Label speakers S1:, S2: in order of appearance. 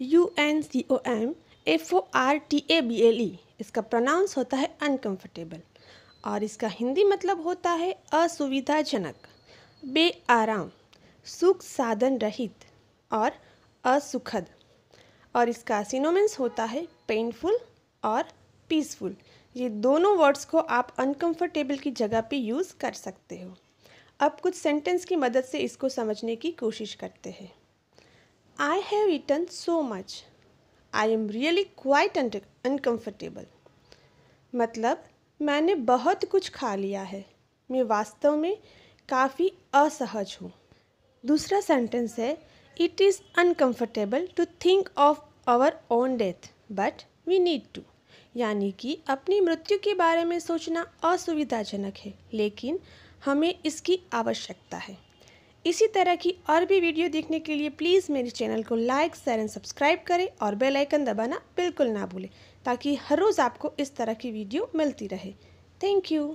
S1: You N C O M F O R T A B L E इसका pronounce होता है uncomfortable और इसका हिंदी मतलब होता है असुविधाजनक बे आराम सुख साधन रहित और असुखद और इसका सिनोमेंस होता है पेनफुल और पीसफुल ये दोनों वर्ड्स को आप अनकम्फर्टेबल की जगह पे यूज़ कर सकते हो अब कुछ सेंटेंस की मदद से इसको समझने की कोशिश करते हैं I have eaten so much. I am really quite uncomfortable. मतलब मैंने बहुत कुछ खा लिया है मैं वास्तव में काफ़ी असहज हूँ दूसरा सेंटेंस है it is uncomfortable to think of our own death but we need to यानी कि अपनी मृत्यु के बारे में सोचना असुविधाजनक है लेकिन हमें इसकी आवश्यकता है इसी तरह की और भी वीडियो देखने के लिए प्लीज़ मेरे चैनल को लाइक शेयर एंड सब्सक्राइब करें और बेल आइकन दबाना बिल्कुल ना भूलें ताकि हर रोज़ आपको इस तरह की वीडियो मिलती रहे थैंक यू